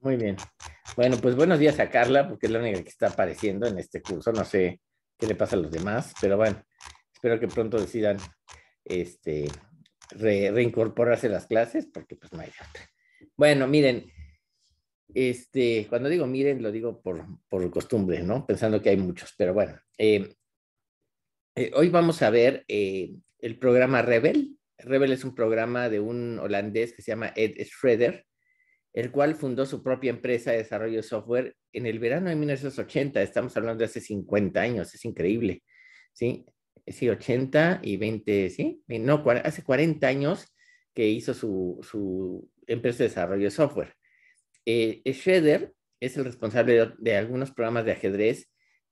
Muy bien. Bueno, pues buenos días a Carla, porque es la única que está apareciendo en este curso. No sé qué le pasa a los demás, pero bueno, espero que pronto decidan este, reincorporarse a las clases, porque pues no hay otra. Bueno, miren, este, cuando digo miren, lo digo por, costumbre, ¿no? Pensando que hay muchos, pero bueno. Eh, eh, hoy vamos a ver eh, el programa Rebel, Rebel es un programa de un holandés que se llama Ed Schroeder, el cual fundó su propia empresa de desarrollo de software en el verano de 1980. Estamos hablando de hace 50 años, es increíble. Sí, sí 80 y 20, sí, no, hace 40 años que hizo su, empresa de desarrollo de software. Eh, Schroeder es el responsable de algunos programas de ajedrez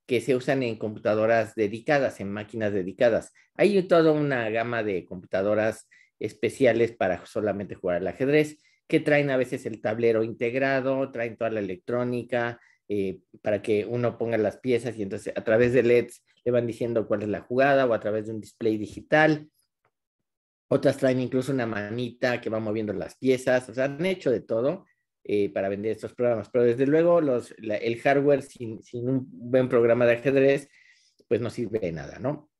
que se usan en computadoras dedicadas, en máquinas dedicadas. Hay toda una gama de computadoras especiales para solamente jugar al ajedrez, que traen a veces el tablero integrado, traen toda la electrónica, eh, para que uno ponga las piezas y entonces a través de LEDs le van diciendo cuál es la jugada o a través de un display digital. Otras traen incluso una manita que va moviendo las piezas, o sea, han hecho de todo eh, para vender estos programas. Pero desde luego el hardware sin, un buen programa de ajedrez, pues no sirve de nada, ¿no?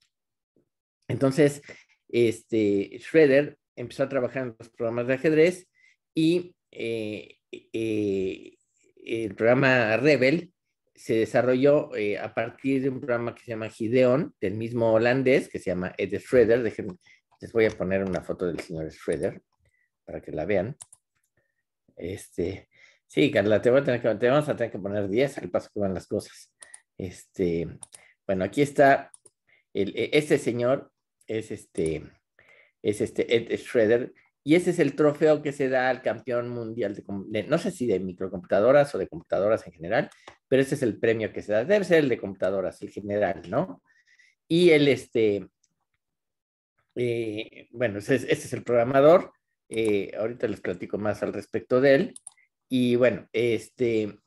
Entonces, este, Shredder empezó a trabajar en los programas de ajedrez y eh, eh, el programa Rebel se desarrolló a partir de un programa que se llama Gideon, del mismo holandés, que se llama Ed Shredder. les voy a poner una foto del señor Shredder para que la vean. Este, sí, Carla, te, voy a tener que, te vamos a tener que poner 10 al paso que van las cosas. Este, bueno, aquí está. E, este señor es este, es este Ed Schroeder, y ese es el trofeo que se da al campeón mundial de, no sé si de microcomputadoras o de computadoras en general, pero ese es el premio que se da. Debe ser el de computadoras en general, ¿no? Y el este, eh, bueno, este es el programador eh, ahorita les platico más al respecto de él. Y bueno, este.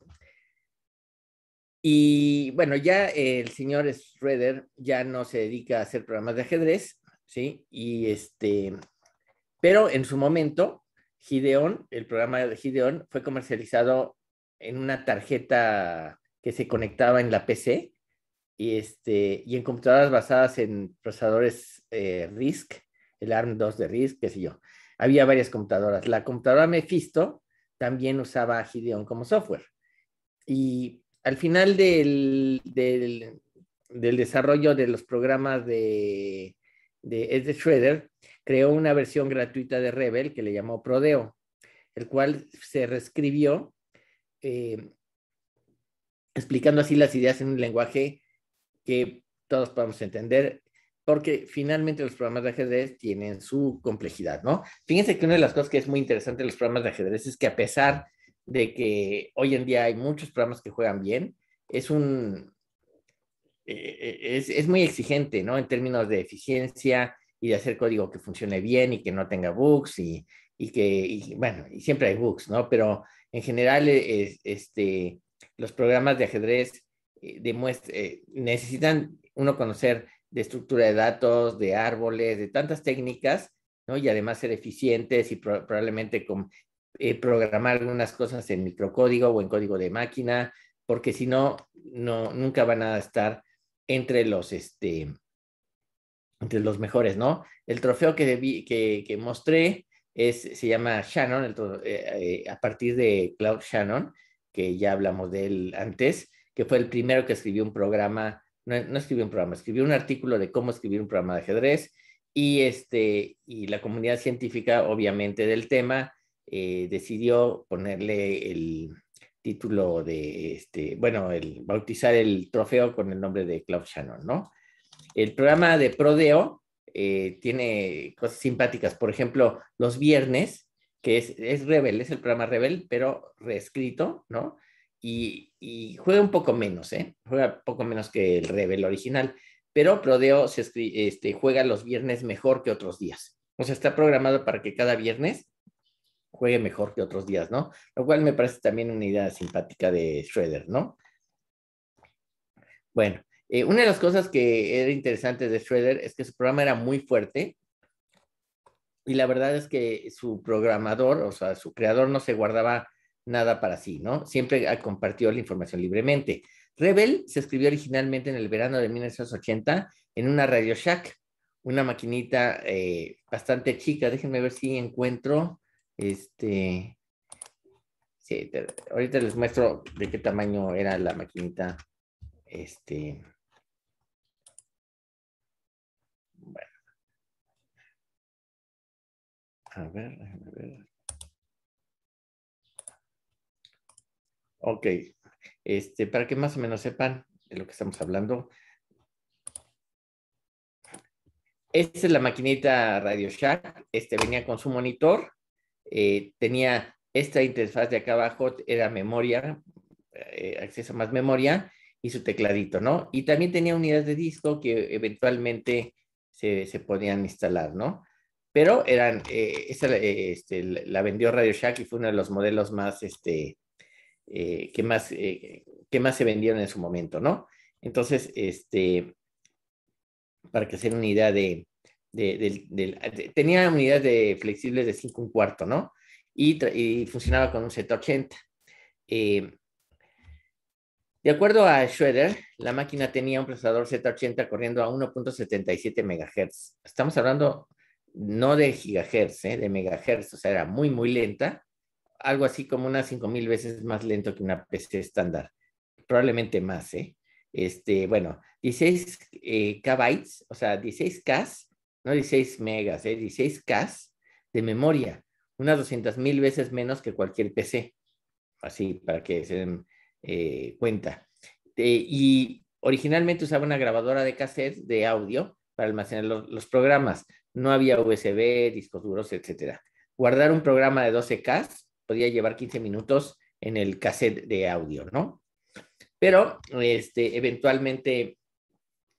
Y bueno, ya el señor Schroeder ya no se dedica a hacer programas de ajedrez, ¿sí? Y este. Pero en su momento, Gideon, el programa de Gideon, fue comercializado en una tarjeta que se conectaba en la PC y, este, y en computadoras basadas en procesadores eh, RISC, el ARM2 de RISC, qué sé yo había varias computadoras. La computadora Mephisto también usaba Gideon como software. Y al final del, desarrollo de los programas de, de Ed creó una versión gratuita de Rebel que le llamó Prodeo, el cual se reescribió eh, explicando así las ideas en un lenguaje que todos podemos entender porque finalmente los programas de ajedrez tienen su complejidad, ¿no? Fíjense que una de las cosas que es muy interesante de los programas de ajedrez es que a pesar de que hoy en día hay muchos programas que juegan bien, es un... Eh, eh, es, muy exigente, ¿no? En términos de eficiencia y de hacer código que funcione bien y que no tenga bugs y, que, bueno, y siempre hay bugs, ¿no? Pero en general, eh, este, los programas de ajedrez necesitan uno conocer de estructura de datos, de árboles, de tantas técnicas, ¿no? Y además ser eficientes y probablemente con, eh, programar algunas cosas en microcódigo o en código de máquina, porque si no, no nunca van a estar entre los, este, entre los mejores, ¿no? El trofeo que, que, mostré es, se llama Shannon, eh, eh, a partir de Cloud Shannon, que ya hablamos de él antes, que fue el primero que escribió un programa no, escribió un programa, escribió un artículo de cómo escribir un programa de ajedrez y, este, la comunidad científica, obviamente, del tema eh, decidió ponerle el título de, este, bueno, el, bautizar el trofeo con el nombre de Claude Shannon, ¿no? El programa de Prodeo eh, tiene cosas simpáticas, por ejemplo, los viernes, que es, es Rebel, es el programa Rebel, pero reescrito, ¿no? y, juega un poco menos, ¿eh? Juega poco menos que el Rebel original, pero Prodeo se este, juega los viernes mejor que otros días. O sea, está programado para que cada viernes juegue mejor que otros días, ¿no? Lo cual me parece también una idea simpática de Shredder, ¿no? Bueno, eh, una de las cosas que era interesante de Shredder es que su programa era muy fuerte y la verdad es que su programador, o sea, su creador no se guardaba nada para sí, ¿no? Siempre ha ah, compartido la información libremente. Rebel se escribió originalmente en el verano de 1980 en una Radio Shack, una maquinita eh, bastante chica. Déjenme ver si encuentro este. ahorita les muestro de qué tamaño era la maquinita. Este. Bueno. A ver, déjenme ver. Ok, este, para que más o menos sepan de lo que estamos hablando. Esta es la maquinita Radio Shack, este venía con su monitor, eh, tenía esta interfaz de acá abajo, era memoria, eh, acceso a más memoria, y su tecladito, ¿no? Y también tenía unidades de disco que eventualmente se, podían instalar, ¿no? Pero eran, eh, este, la vendió Radio Shack y fue uno de los modelos más, este, eh, que, más, eh, más se vendieron en su momento, ¿no? Entonces, este, para que hacer una idea de, tenía unidades de flexibles de 5 un cuarto, ¿no? Y, funcionaba con un Z80. Eh, de acuerdo a Schroeder, la máquina tenía un procesador Z80 corriendo a 1.77 MHz. Estamos hablando no de gigahertz, ¿eh? de megahertz, o sea, era muy, muy lenta algo así como unas 5.000 veces más lento que una PC estándar, probablemente más, ¿eh? Este, bueno, 16 KB, eh, o sea, 16K, no 16 megas, 16K ¿eh? de memoria, unas 200.000 veces menos que cualquier PC, así para que se den eh, cuenta. y originalmente usaba una grabadora de cassette de audio para almacenar los, programas. No había USB, discos duros, etcétera. Guardar un programa de 12K podía llevar 15 minutos en el cassette de audio, ¿no? Pero este, eventualmente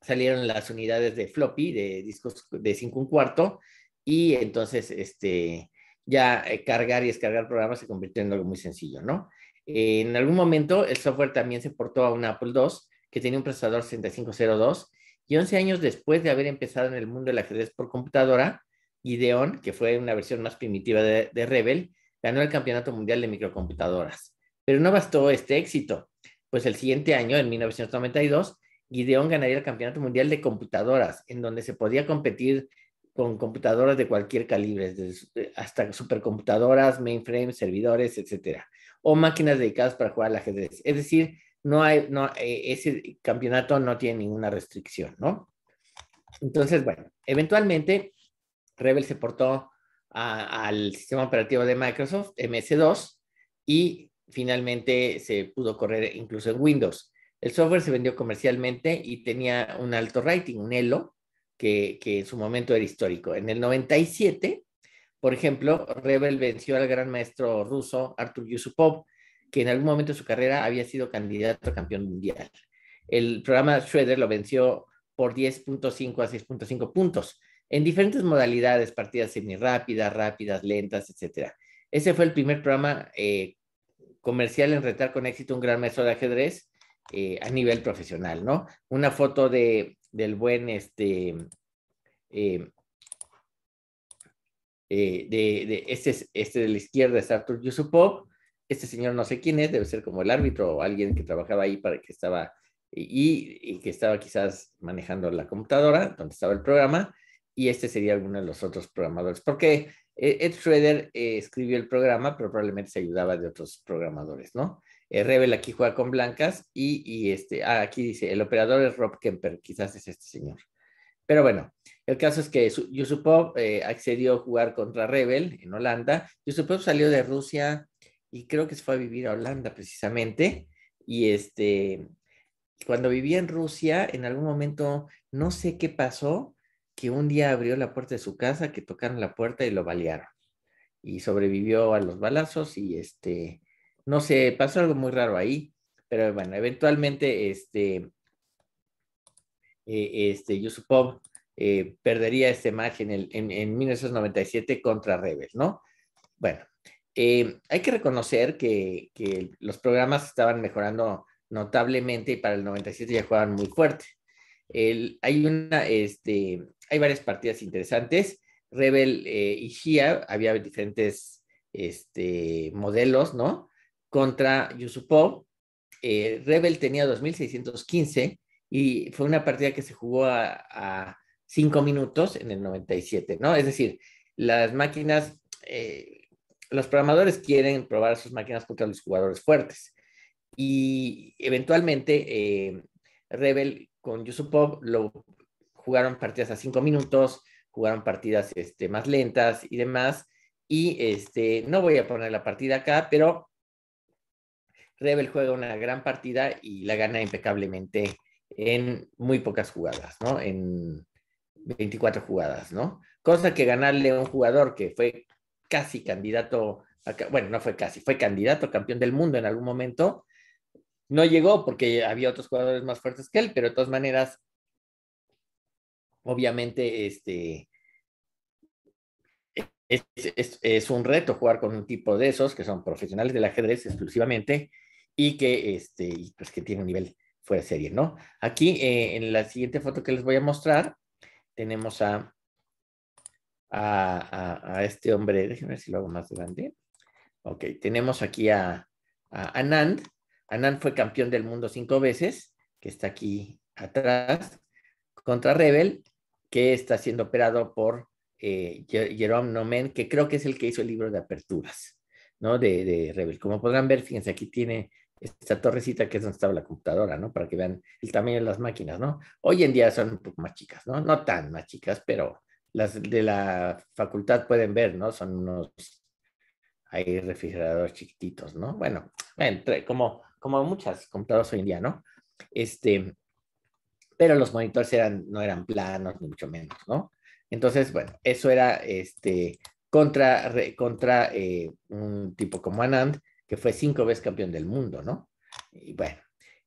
salieron las unidades de floppy, de discos de 5 un cuarto, y entonces este, ya eh, cargar y descargar programas se convirtió en algo muy sencillo, ¿no? En algún momento el software también se portó a un Apple II que tenía un procesador 6502 y 11 años después de haber empezado en el mundo del ajedrez por computadora, Gideon, que fue una versión más primitiva de Rebel, ganó el Campeonato Mundial de Microcomputadoras. Pero no bastó este éxito, pues el siguiente año, en 1992, Gideon ganaría el Campeonato Mundial de Computadoras, en donde se podía competir con computadoras de cualquier calibre, eh, hasta supercomputadoras, mainframes, servidores, etcétera, o máquinas dedicadas para jugar al ajedrez. Es decir, no hay, eh, ese campeonato no tiene ninguna restricción, ¿no? Entonces, bueno, eventualmente Rebel se portó al sistema operativo de Microsoft, MS2, y finalmente se pudo correr incluso en Windows. El software se vendió comercialmente y tenía un alto rating, un ELO, que, que en su momento era histórico. En el 97, por ejemplo, Rebel venció al gran maestro ruso Artur Yusupov, que en algún momento de su carrera había sido candidato a campeón mundial. El programa Shredder lo venció por 10.5 a 6.5 puntos en diferentes modalidades, partidas semirápidas, rápidas, lentas, etc. Ese fue el primer programa eh, comercial en retar con éxito un gran maestro de ajedrez eh, a nivel profesional, ¿no? Una foto de, del buen, este, eh, de, de, este, este de la izquierda es Arthur Yusupov, este señor no sé quién es, debe ser como el árbitro o alguien que trabajaba ahí para que estaba y, y que estaba quizás manejando la computadora donde estaba el programa y este sería alguno de los otros programadores, porque eh, Ed Schroeder eh, escribió el programa, pero probablemente se ayudaba de otros programadores, ¿no? Eh, Rebel aquí juega con blancas y, este, ah, aquí dice, el operador es Rob Kemper, quizás es este señor. Pero bueno, el caso es que Yusupov accedió a jugar contra Rebel en Holanda. Yusupov salió de Rusia y creo que se fue a vivir a Holanda precisamente. Y este, cuando vivía en Rusia, en algún momento, no sé qué pasó, que un día abrió la puerta de su casa, que tocaron la puerta y lo balearon. Y sobrevivió a los balazos y este, no sé, pasó algo muy raro ahí, pero bueno, eventualmente este, eh, este Yusupov eh, perdería este match en, en, 1997 contra Rebel, ¿no? Bueno, eh, hay que reconocer que, que, los programas estaban mejorando notablemente y para el 97 ya jugaban muy fuerte. El, hay una, este, hay varias partidas interesantes. Rebel eh, y Gia había diferentes este, modelos, ¿no? Contra Yusupov. Eh, Rebel tenía 2.615 y fue una partida que se jugó a, 5 cinco minutos en el 97, ¿no? Es decir, las máquinas, eh, los programadores quieren probar sus máquinas contra los jugadores fuertes. Y eventualmente Rebel con Yusupov lo jugaron partidas a cinco minutos, jugaron partidas este, más lentas y demás. Y este, no voy a poner la partida acá, pero Rebel juega una gran partida y la gana impecablemente en muy pocas jugadas, ¿no? En 24 jugadas, ¿no? Cosa que ganarle a un jugador que fue casi candidato, a, bueno, no fue casi, fue candidato campeón del mundo en algún momento, no llegó porque había otros jugadores más fuertes que él, pero de todas maneras obviamente, este, es, un reto jugar con un tipo de esos que son profesionales del ajedrez exclusivamente y que, este, pues que tiene un nivel fuera de serie, ¿no? Aquí, eh, en la siguiente foto que les voy a mostrar, tenemos a, a, este hombre, déjenme ver si lo hago más grande. Ok, tenemos aquí a, a Anand. Anand fue campeón del mundo cinco veces, que está aquí atrás, contra Rebel, que está siendo operado por eh, Jerome Nomen, que creo que es el que hizo el libro de aperturas, ¿no? De, de Rebel. Como podrán ver, fíjense, aquí tiene esta torrecita que es donde estaba la computadora, ¿no? Para que vean el tamaño de las máquinas, ¿no? Hoy en día son un poco más chicas, ¿no? No tan más chicas, pero las de la facultad pueden ver, ¿no? Son unos hay refrigeradores chiquititos, ¿no? Bueno, entre, como, como muchas computadoras hoy en día, ¿no? Este, pero los monitores eran, no eran planos, ni mucho menos, ¿no? Entonces, bueno, eso era este, contra, contra eh, un tipo como Anand, que fue cinco veces campeón del mundo, ¿no? Y bueno,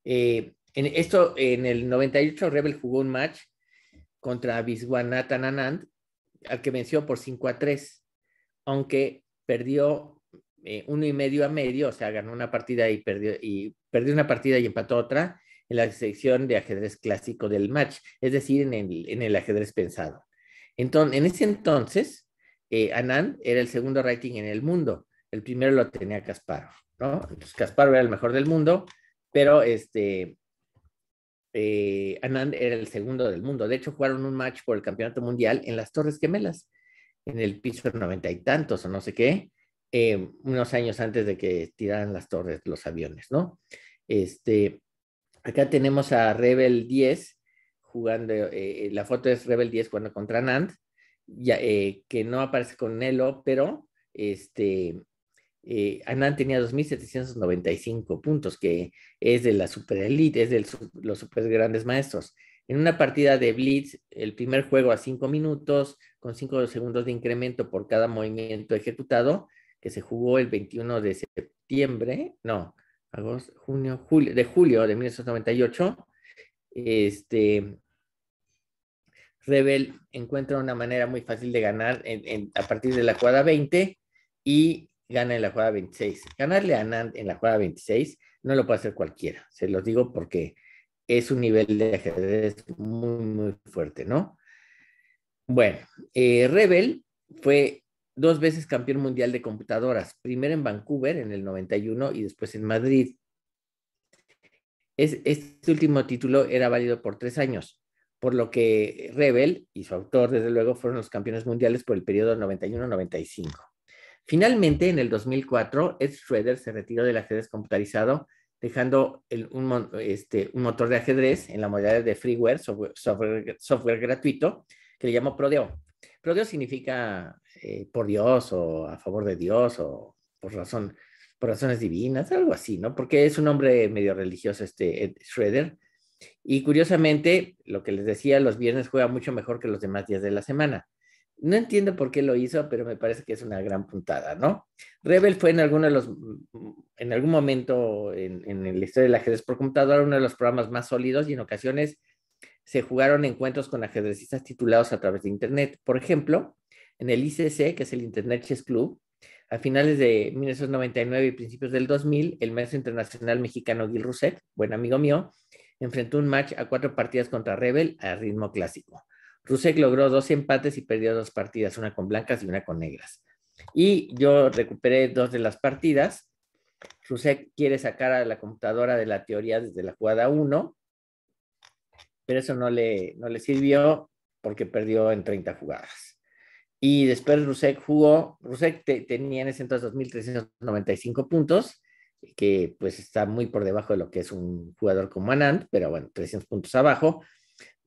eh, en esto, en el 98, Rebel jugó un match contra Viswanathan Anand, al que venció por 5 a 3, aunque perdió eh, uno y medio a medio, o sea, ganó una partida y perdió, y perdió una partida y empató otra, en la sección de ajedrez clásico del match, es decir, en el, ajedrez pensado. Entonces, en ese entonces, eh, Anand era el segundo rating en el mundo. El primero lo tenía Kasparov, ¿no? Entonces, Kasparov era el mejor del mundo, pero este, eh, Anand era el segundo del mundo. De hecho, jugaron un match por el Campeonato Mundial en las Torres Gemelas, en el piso noventa y tantos o no sé qué, eh, unos años antes de que tiraran las torres los aviones, ¿no? Este, Acá tenemos a Rebel 10 jugando, eh, eh, la foto es Rebel 10 contra Anand, eh, que no aparece con Nelo, pero este, Anand tenía 2.795 puntos, que es de la super elite, es de los super grandes maestros. En una partida de Blitz, el primer juego a 5 minutos, con 5 segundos de incremento por cada movimiento ejecutado, que se jugó el 21 de septiembre, no, agosto, junio, julio, de julio de 1998, este, Rebel encuentra una manera muy fácil de ganar a partir de la jugada 20 y gana en la jugada 26. Ganarle a Nand en la jugada 26 no lo puede hacer cualquiera, se los digo porque es un nivel de ajedrez muy, muy fuerte, ¿no? Bueno, eh, Rebel fue dos veces campeón mundial de computadoras, primero en Vancouver en el 91 y después en Madrid. Es, este último título era válido por tres años, por lo que Rebel y su autor, desde luego, fueron los campeones mundiales por el periodo 91-95. Finalmente, en el 2004, Ed Schroeder se retiró del ajedrez computarizado, dejando este, un, motor de ajedrez en la modalidad de freeware, software, software gratuito, que le llamó Prodeo pero Dios significa eh, por Dios o a favor de Dios o por razones divinas, algo así, ¿no? Porque es un hombre medio religioso este Ed Schroeder. Y curiosamente, lo que les decía, los viernes juega mucho mejor que los demás días de la semana. No entiendo por qué lo hizo, pero me parece que es una gran puntada, ¿no? Rebel fue en algún momento en, en la historia del ajedrez por computadora, uno de los programas más sólidos y en ocasiones se jugaron encuentros con ajedrecistas titulados a través de Internet. Por ejemplo, en el ICC, que es el Internet Chess Club, a finales de 1999 y principios del 2000, el maestro internacional mexicano Gil Rousset, buen amigo mío, enfrentó un match a cuatro partidas contra Rebel a ritmo clásico. Rusek logró dos empates y perdió dos partidas, una con blancas y una con negras. Y yo recuperé dos de las partidas. Rusek quiere sacar a la computadora de la teoría desde la jugada 1 pero eso no le, no le sirvió porque perdió en 30 jugadas. Y después Rusek jugó, Rusek tenía en ese entonces 2.395 puntos, que pues está muy por debajo de lo que es un jugador como Anand, pero bueno, 300 puntos abajo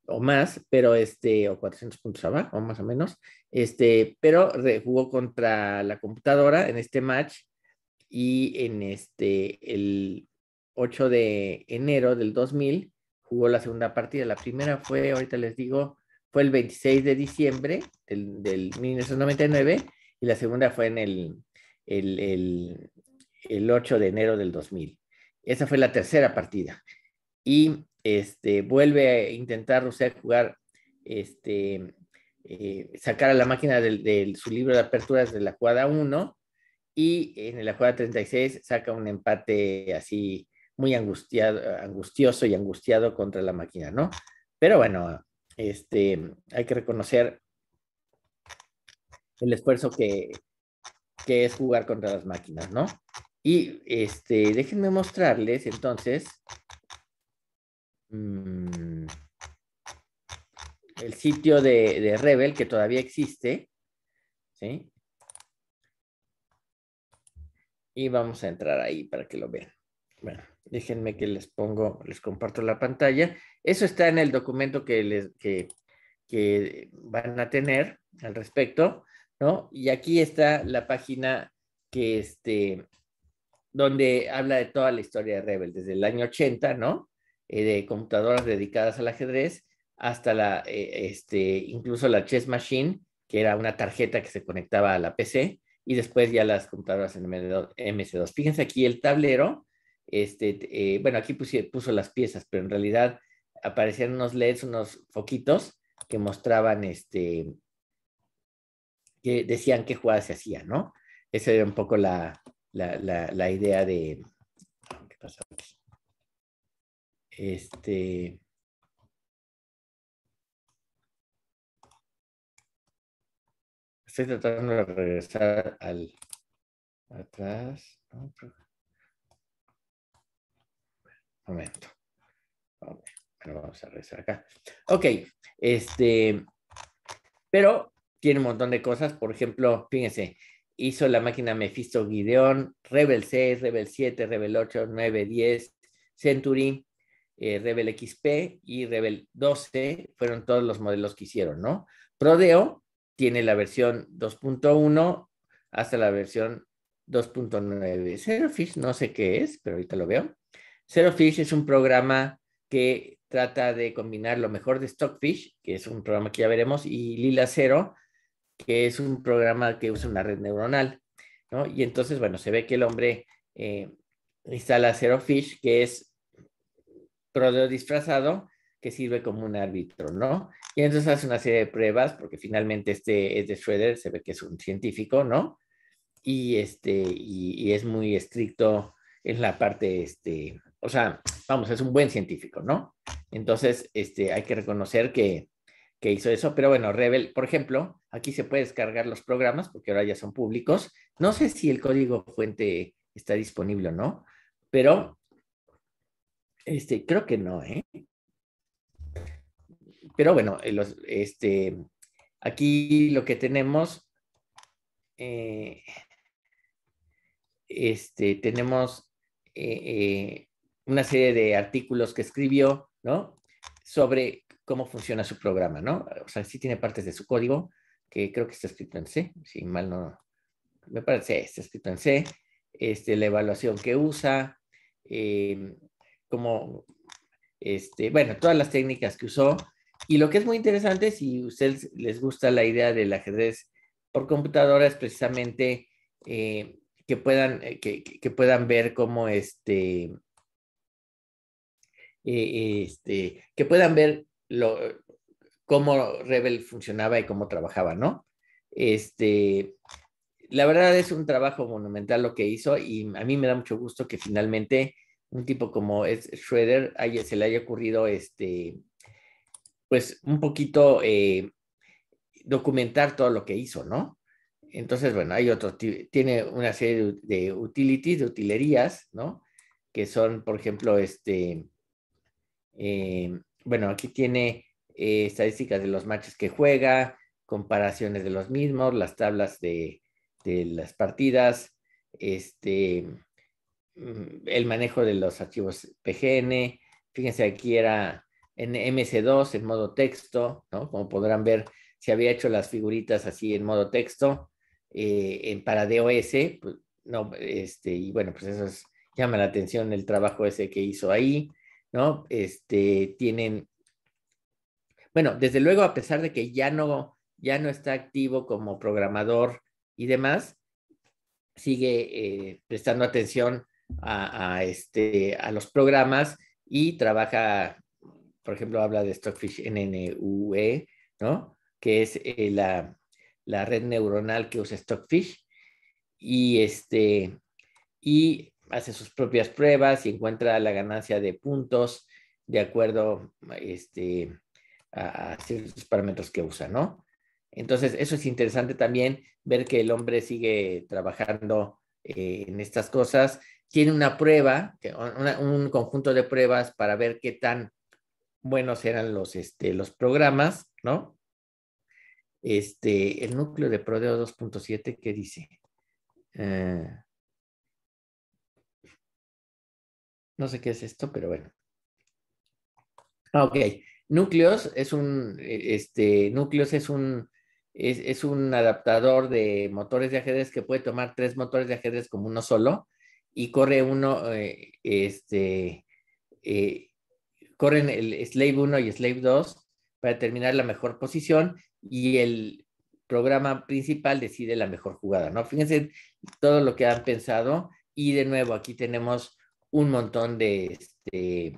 o más, pero este, o 400 puntos abajo, más o menos, este, pero jugó contra la computadora en este match y en este, el 8 de enero del 2000 jugó la segunda partida. La primera fue, ahorita les digo, fue el 26 de diciembre del, 1999 y la segunda fue en el, el, 8 de enero del 2000. Esa fue la tercera partida. Y este, vuelve a intentar sea, jugar, este, eh, sacar a la máquina de, su libro de aperturas de la jugada 1 y en la jugada 36 saca un empate así muy angustiado, angustioso y angustiado contra la máquina, ¿no? Pero bueno, este, hay que reconocer el esfuerzo que, que es jugar contra las máquinas, ¿no? Y este, déjenme mostrarles entonces mm, el sitio de, de, Rebel que todavía existe, ¿sí? Y vamos a entrar ahí para que lo vean. Bueno. Déjenme que les pongo, les comparto la pantalla. Eso está en el documento que, les, van a tener al respecto, ¿no? Y aquí está la página que este, donde habla de toda la historia de Rebel, desde el año 80, ¿no? Eh, de computadoras dedicadas al ajedrez hasta la, eh, este, incluso la chess machine, que era una tarjeta que se conectaba a la PC, y después ya las computadoras en MS2. Fíjense aquí el tablero este, eh, bueno, aquí puso las piezas, pero en realidad aparecían unos LEDs, unos foquitos que mostraban, este, que decían qué jugada se hacía, ¿no? Esa era un poco la, idea de... ¿Qué pasa Este... Estoy tratando de regresar al... Atrás. ¿no? momento. Bueno, vamos a regresar acá. Ok, este, pero tiene un montón de cosas. Por ejemplo, fíjense, hizo la máquina Mephisto Gideon, Rebel 6, Rebel 7, Rebel 8, 9, 10, Century, eh, Rebel XP y Rebel 12 fueron todos los modelos que hicieron, ¿no? Prodeo tiene la versión 2.1 hasta la versión 2.9. Surfish, no sé qué es, pero ahorita lo veo. Zero Fish es un programa que trata de combinar lo mejor de Stockfish, que es un programa que ya veremos, y Lila Zero, que es un programa que usa una red neuronal. ¿no? Y entonces, bueno, se ve que el hombre eh, instala Zero Fish, que es Prodeo disfrazado, que sirve como un árbitro, ¿no? Y entonces hace una serie de pruebas, porque finalmente este es de Schroeder, se ve que es un científico, ¿no? Y, este, y es muy estricto en la parte este, o sea, vamos, es un buen científico, ¿no? Entonces, este, hay que reconocer que, hizo eso, pero bueno, Rebel, por ejemplo, aquí se puede descargar los programas porque ahora ya son públicos. No sé si el código fuente está disponible o no, pero este, creo que no, ¿eh? Pero bueno, eh, este, aquí lo que tenemos, eh, este, tenemos eh, una serie de artículos que escribió, ¿no? Sobre cómo funciona su programa, ¿no? O sea, sí tiene partes de su código, que creo que está escrito en C, si mal no, me parece, está escrito en C, este, la evaluación que usa, eh, como, este, bueno, todas las técnicas que usó. Y lo que es muy interesante, si a ustedes les gusta la idea del ajedrez por computadora, es precisamente eh, que, puedan, eh, que, puedan ver cómo este, eh, este, que puedan ver lo, cómo Rebel funcionaba y cómo trabajaba, ¿no? Este, la verdad es un trabajo monumental lo que hizo y a mí me da mucho gusto que finalmente un tipo como es Schroeder se le haya ocurrido este, pues un poquito eh, documentar todo lo que hizo, ¿no? Entonces, bueno, hay otro, tiene una serie de, de utilities, de utilerías, ¿no? Que son, por ejemplo, este, eh, bueno, aquí tiene eh, estadísticas de los matches que juega, comparaciones de los mismos, las tablas de, las partidas, este, mm, el manejo de los archivos PGN. Fíjense, aquí era en ms 2 en modo texto, ¿no? Como podrán ver, se había hecho las figuritas así en modo texto. Eh, en, para DOS, pues, no, este, y bueno, pues eso llama la atención el trabajo ese que hizo ahí. ¿no? Este, tienen, bueno, desde luego, a pesar de que ya no, ya no está activo como programador y demás, sigue eh, prestando atención a, este, a los programas y trabaja, por ejemplo, habla de Stockfish NNUE, ¿no? Que es eh, la, la red neuronal que usa Stockfish. Y este, y hace sus propias pruebas y encuentra la ganancia de puntos de acuerdo este, a ciertos parámetros que usa, ¿no? Entonces, eso es interesante también, ver que el hombre sigue trabajando eh, en estas cosas. Tiene una prueba, un conjunto de pruebas para ver qué tan buenos eran los, este, los programas, ¿no? Este, el núcleo de Prodeo 2.7, ¿qué dice? Eh, No sé qué es esto, pero bueno. Ah, ok. Núcleos es un, eh, este, núcleos es un, es, un adaptador de motores de ajedrez que puede tomar tres motores de ajedrez como uno solo y corre uno, eh, este, eh, corren el slave 1 y slave 2 para determinar la mejor posición y el programa principal decide la mejor jugada, ¿no? Fíjense todo lo que han pensado y de nuevo aquí tenemos un montón este, de,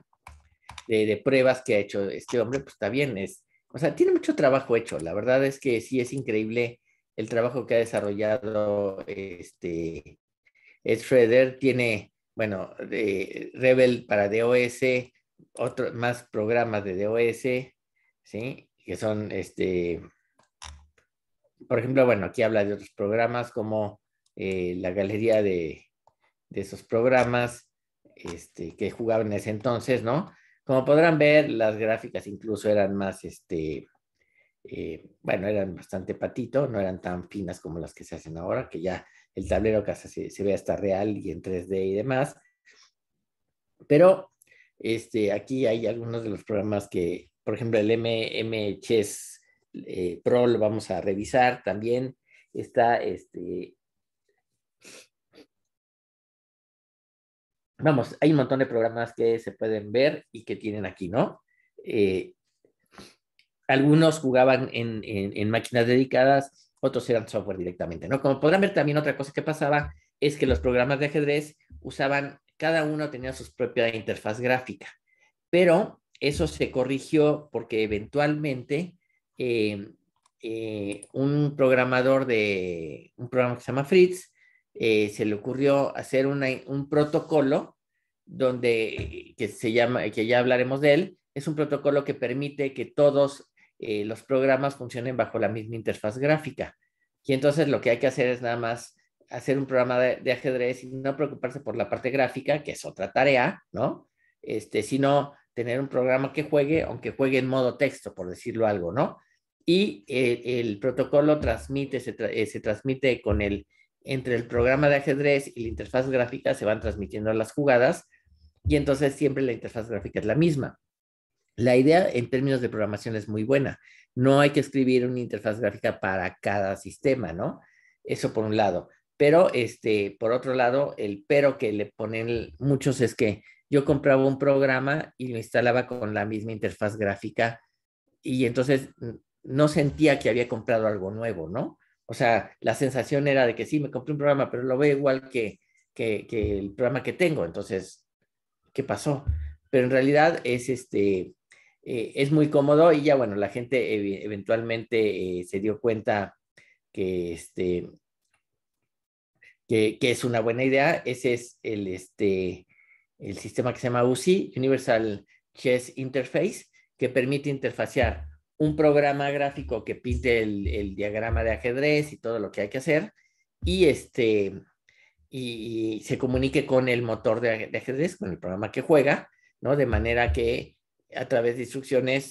de, pruebas que ha hecho este hombre, pues está bien, es, o sea, tiene mucho trabajo hecho, la verdad es que sí es increíble el trabajo que ha desarrollado este Ed Schroeder, tiene, bueno, Rebel para DOS, otros más programas de DOS, ¿sí? Que son, este, por ejemplo, bueno, aquí habla de otros programas como eh, la galería de, de esos programas, este, que jugaban en ese entonces, ¿no? Como podrán ver, las gráficas incluso eran más, este, eh, bueno, eran bastante patito, no eran tan finas como las que se hacen ahora, que ya el tablero casi se, ve hasta real y en 3D y demás. Pero este, aquí hay algunos de los programas que, por ejemplo, el MM Pro lo vamos a revisar también. Está este, vamos, hay un montón de programas que se pueden ver y que tienen aquí, ¿no? Eh, algunos jugaban en, máquinas dedicadas, otros eran software directamente, ¿no? Como podrán ver también otra cosa que pasaba es que los programas de ajedrez usaban, cada uno tenía su propia interfaz gráfica, pero eso se corrigió porque eventualmente eh, eh, un programador de un programa que se llama Fritz eh, se le ocurrió hacer un protocolo donde, que se llama, que ya hablaremos de él, es un protocolo que permite que todos eh, los programas funcionen bajo la misma interfaz gráfica. Y entonces lo que hay que hacer es nada más hacer un programa de, ajedrez y no preocuparse por la parte gráfica, que es otra tarea, ¿no? Este, sino tener un programa que juegue, aunque juegue en modo texto, por decirlo algo, ¿no? Y eh, el, protocolo transmite, se, se, transmite con el entre el programa de ajedrez y la interfaz gráfica se van transmitiendo las jugadas y entonces siempre la interfaz gráfica es la misma. La idea en términos de programación es muy buena. No hay que escribir una interfaz gráfica para cada sistema, ¿no? Eso por un lado. Pero, este, por otro lado, el pero que le ponen muchos es que yo compraba un programa y lo instalaba con la misma interfaz gráfica y entonces no sentía que había comprado algo nuevo, ¿no? O sea, la sensación era de que sí, me compré un programa, pero lo veo igual que, el programa que tengo. Entonces, ¿qué pasó? Pero en realidad es este, eh, muy cómodo y ya bueno, la gente eventualmente eh, se dio cuenta que este, que, es una buena idea. Ese es el, este, el sistema que se llama UCI, Universal Chess Interface, que permite interfaciar un programa gráfico que pinte el, diagrama de ajedrez y todo lo que hay que hacer, y este, y, se comunique con el motor de, ajedrez, con el programa que juega, ¿no? De manera que a través de instrucciones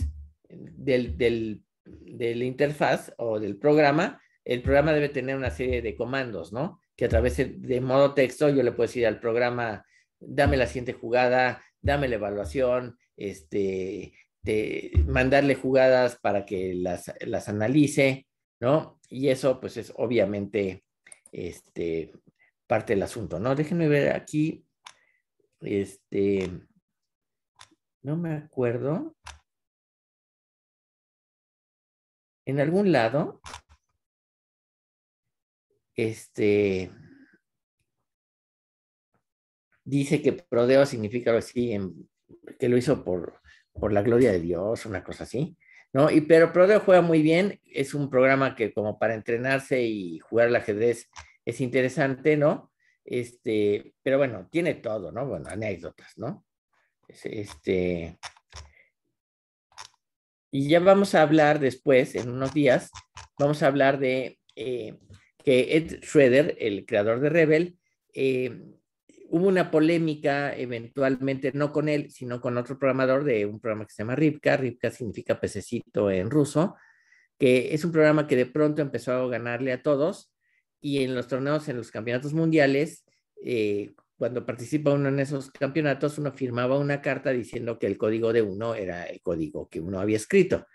del, del, interfaz o del programa, el programa debe tener una serie de comandos, ¿no? Que a través de modo texto yo le puedo decir al programa, dame la siguiente jugada, dame la evaluación, este, de este, mandarle jugadas para que las, analice, ¿no? Y eso, pues, es obviamente este, parte del asunto, ¿no? Déjenme ver aquí, este, no me acuerdo. En algún lado, este, dice que prodeo significa así, que lo hizo por por la gloria de Dios, una cosa así. ¿no? Y, pero Prodeo juega muy bien, es un programa que como para entrenarse y jugar al ajedrez es interesante, ¿no? Este, pero bueno, tiene todo, ¿no? Bueno, anécdotas, ¿no? Este, y ya vamos a hablar después, en unos días, vamos a hablar de eh, que Ed Schroeder, el creador de Rebel, eh, hubo una polémica eventualmente, no con él, sino con otro programador de un programa que se llama Ripka. Ripka significa pececito en ruso, que es un programa que de pronto empezó a ganarle a todos y en los torneos, en los campeonatos mundiales, eh, cuando participa uno en esos campeonatos, uno firmaba una carta diciendo que el código de uno era el código que uno había escrito,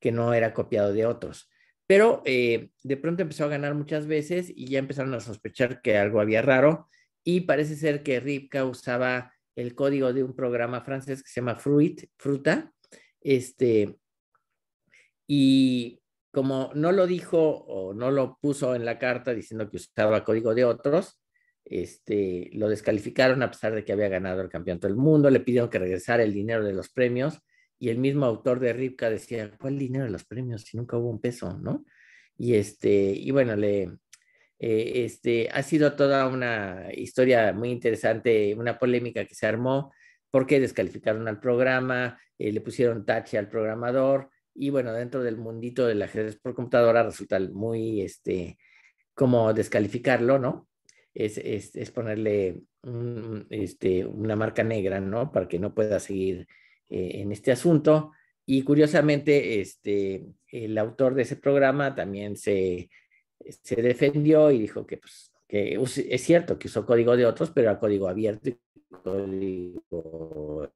que no era copiado de otros. Pero eh, de pronto empezó a ganar muchas veces y ya empezaron a sospechar que algo había raro y parece ser que Ripka usaba el código de un programa francés que se llama Fruit, Fruta, este, y como no lo dijo o no lo puso en la carta diciendo que usaba código de otros, este, lo descalificaron a pesar de que había ganado el campeonato del mundo, le pidieron que regresara el dinero de los premios y el mismo autor de Ripka decía, ¿cuál dinero de los premios si nunca hubo un peso, no? Y este, y bueno, le, eh, este, ha sido toda una historia muy interesante, una polémica que se armó porque descalificaron al programa, eh, le pusieron tache al programador y bueno, dentro del mundito del ajedrez por computadora resulta muy, este, como descalificarlo, ¿no? Es, es, es ponerle este, una marca negra, ¿no? Para que no pueda seguir eh, en este asunto. Y curiosamente, este, el autor de ese programa también se se defendió y dijo que, pues, es cierto que usó código de otros, pero era código abierto y código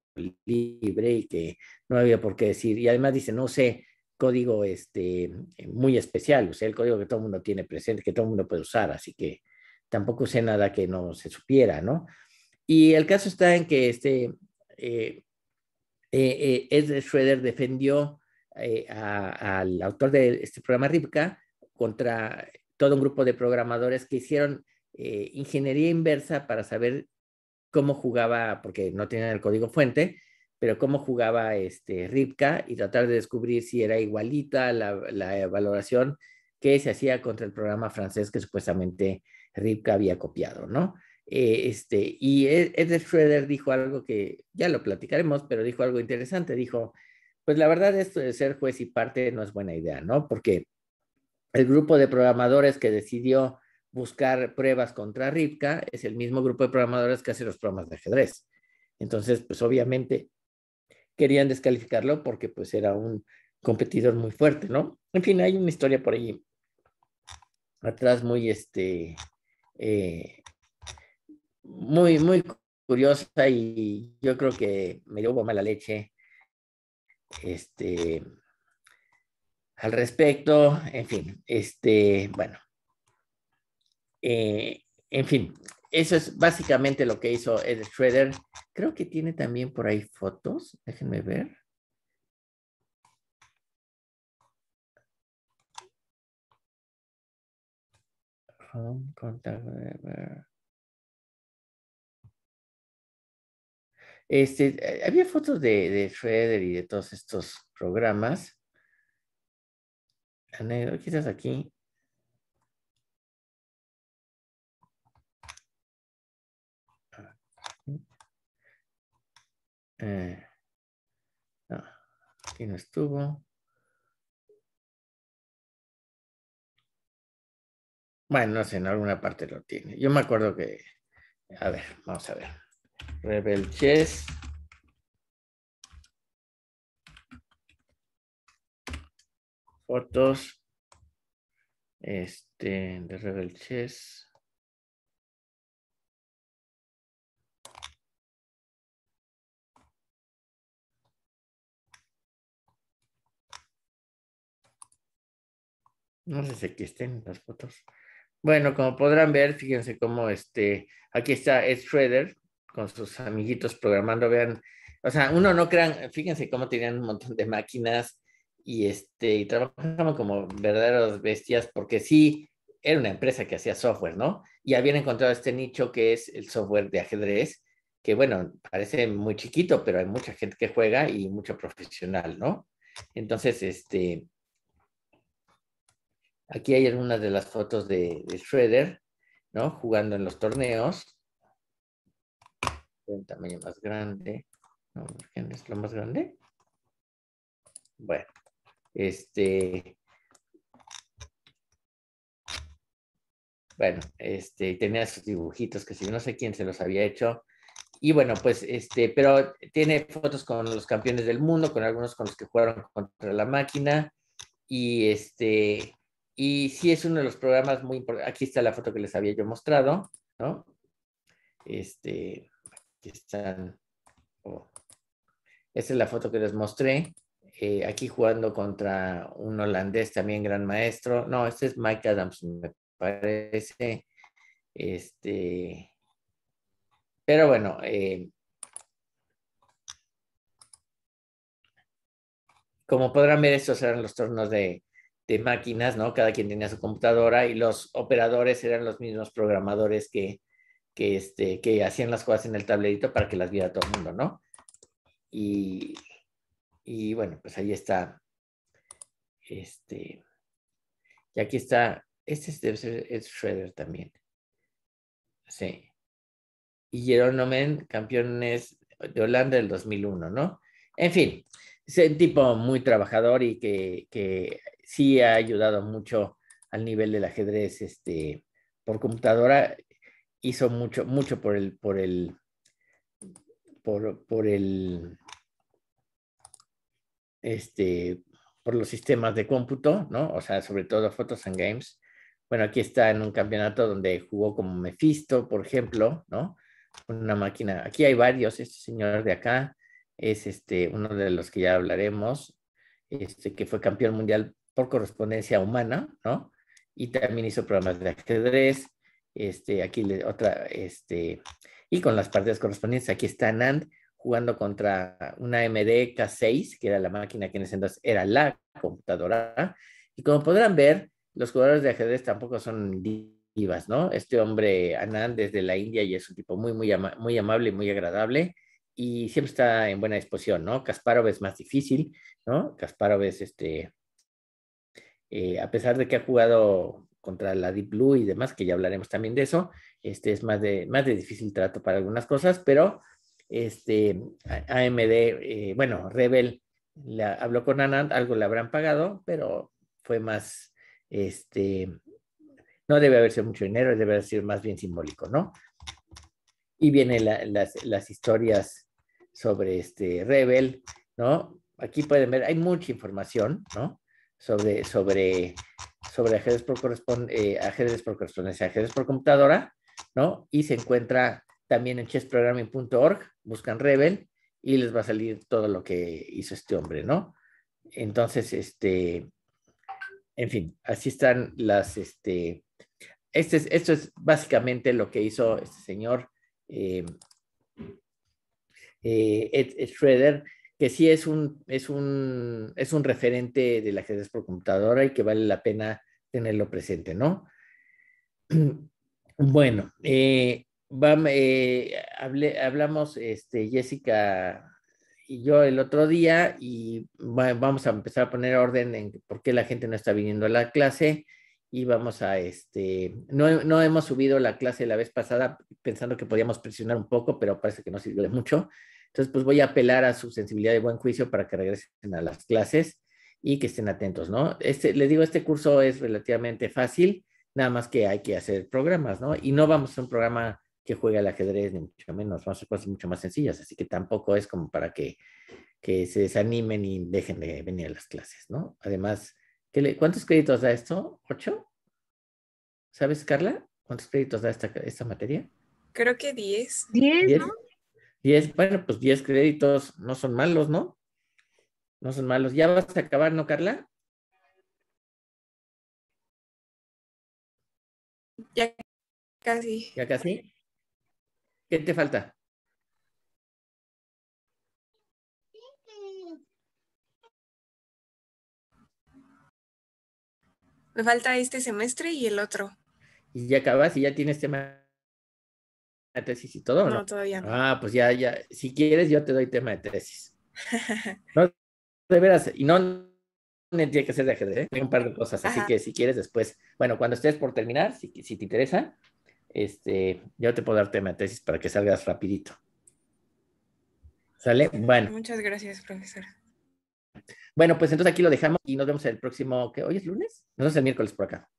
libre y que no había por qué decir. Y además dice, no sé código este, muy especial, usé el código que todo el mundo tiene presente, que todo el mundo puede usar, así que tampoco sé nada que no se supiera, ¿no? Y el caso está en que este, eh, eh, eh, Ed Schroeder defendió al autor de este programa RIPCA contra todo un grupo de programadores que hicieron eh, ingeniería inversa para saber cómo jugaba, porque no tenían el código fuente, pero cómo jugaba este Ripka y tratar de descubrir si era igualita la, valoración que se hacía contra el programa francés que supuestamente Ripka había copiado, ¿no? Eh, este, y e-, Ed Schroeder dijo algo que ya lo platicaremos, pero dijo algo interesante, dijo, pues la verdad esto de ser juez y parte no es buena idea, ¿no? Porque el grupo de programadores que decidió buscar pruebas contra Ripka es el mismo grupo de programadores que hace los programas de ajedrez. Entonces, pues obviamente querían descalificarlo porque pues era un competidor muy fuerte, ¿no? En fin, hay una historia por ahí atrás muy, este, eh, muy, muy curiosa y yo creo que me dio mala leche, este, al respecto, en fin, este, bueno, eh, en fin, eso es básicamente lo que hizo Ed Schroeder. Creo que tiene también por ahí fotos, déjenme ver. Eh, eh. Este, había fotos de, de y de todos estos programas quizás aquí. Ah, eh, aquí no estuvo. Bueno, no sé, en alguna parte lo tiene. Yo me acuerdo que... A ver, vamos a ver. Rebel Chess. fotos este, de Rebel Chess. No sé si aquí estén las fotos. Bueno, como podrán ver, fíjense cómo este, aquí está Ed Shredder con sus amiguitos programando, vean, o sea, uno no crean, fíjense cómo tienen un montón de máquinas, y, este, y como verdaderos bestias porque sí, era una empresa que hacía software, ¿no? Y habían encontrado este nicho que es el software de ajedrez, que bueno, parece muy chiquito, pero hay mucha gente que juega y mucho profesional, ¿no? Entonces, este, aquí hay algunas de las fotos de, de Shredder, ¿no? Jugando en los torneos. Un tamaño más grande. No, ¿Es lo más grande? Bueno. Este, bueno, este, tenía sus dibujitos que si no sé quién se los había hecho. Y bueno, pues este, pero tiene fotos con los campeones del mundo, con algunos con los que jugaron contra la máquina. Y este, y sí es uno de los programas muy importantes. Aquí está la foto que les había yo mostrado, ¿no? Este, están. Oh, esta es la foto que les mostré. Eh, aquí jugando contra un holandés también gran maestro. No, este es Mike Adams, me parece. Este, pero bueno, eh, como podrán ver, estos eran los turnos de, máquinas, ¿no? Cada quien tenía su computadora y los operadores eran los mismos programadores que, este, que hacían las cosas en el tablerito para que las viera todo el mundo, ¿no? Y y bueno, pues ahí está. Este. Y aquí está. Este es ser Schroeder también. Sí. Y Jeronomen, campeones de Holanda del 2001, ¿no? En fin, es un tipo muy trabajador y que, sí ha ayudado mucho al nivel del ajedrez este, por computadora. Hizo mucho, mucho por el, por el, por el este, por los sistemas de cómputo, ¿no? O sea, sobre todo fotos and Games. Bueno, aquí está en un campeonato donde jugó como Mephisto, por ejemplo, ¿no? Una máquina. Aquí hay varios. Este señor de acá es este, uno de los que ya hablaremos, este, que fue campeón mundial por correspondencia humana, ¿no? Y también hizo programas de ajedrez. Este, aquí otra, este, y con las partidas correspondientes. Aquí está Nand jugando contra una MDK6, que era la máquina que en ese entonces era la computadora. Y como podrán ver, los jugadores de ajedrez tampoco son divas, ¿no? Este hombre, Anand, desde la India y es un tipo muy, muy, muy amable y muy agradable y siempre está en buena disposición, ¿no? Kasparov es más difícil, ¿no? Kasparov es este, eh, a pesar de que ha jugado contra la Deep Blue y demás, que ya hablaremos también de eso, este es más más de difícil trato para algunas cosas, pero este, AMD, eh, bueno, Rebel habló con Anand, algo le habrán pagado, pero fue más, este, no debe haber sido mucho dinero, debe haber sido más bien simbólico, ¿no? Y vienen las, historias sobre este Rebel, ¿no? Aquí pueden ver, hay mucha información, ¿no? Sobre, sobre, sobre ajedrez por, correspondencia, eh, ajedrez por correspondencia, ajedrez por computadora, ¿no? Y se encuentra también en chessprogramming.org, buscan Rebel y les va a salir todo lo que hizo este hombre, ¿no? Entonces, este, en fin, así están las, este, este esto es básicamente lo que hizo este señor eh, eh, Ed, Schroeder, que sí es un, es un, es un referente de la ajedrez por computadora y que vale la pena tenerlo presente, ¿no? Bueno, eh, eh, hablamos este, Jessica y yo el otro día y vamos a empezar a poner orden en por qué la gente no está viniendo a la clase y vamos a, este, no, no hemos subido la clase la vez pasada pensando que podíamos presionar un poco, pero parece que no sirve mucho. Entonces, pues voy a apelar a su sensibilidad de buen juicio para que regresen a las clases y que estén atentos, ¿no? Este, les digo, este curso es relativamente fácil, nada más que hay que hacer programas, ¿no? Y no vamos a un programa que juegue al ajedrez, ni mucho menos. son cosas mucho más sencillas, así que tampoco es como para que, se desanimen y dejen de venir a las clases, ¿no? Además, ¿cuántos créditos da esto? ¿Ocho? ¿Sabes, Carla? ¿Cuántos créditos da esta, esta materia? Creo que diez. ¿Diez, ¿no? Diez, bueno, pues diez créditos no son malos, ¿no? No son malos. ¿Ya vas a acabar, no, Carla? Ya casi. ¿Ya casi? ¿Qué te falta? Me falta este semestre y el otro. ¿Y ya acabas y ya tienes tema de tesis y todo? No, todavía no. Ah, pues ya, ya. Si quieres, yo te doy tema de tesis. no, de veras. Y no, no tiene que ser de ajedrez. ¿eh? un par de cosas. Así que si quieres, después. Bueno, cuando estés por terminar, si, si te interesa, este, yo te puedo dar tema de tesis para que salgas rapidito. ¿Sale? Bueno. Muchas gracias, profesor Bueno, pues entonces aquí lo dejamos y nos vemos el próximo, ¿qué? ¿Hoy es lunes? Nos vemos el miércoles por acá.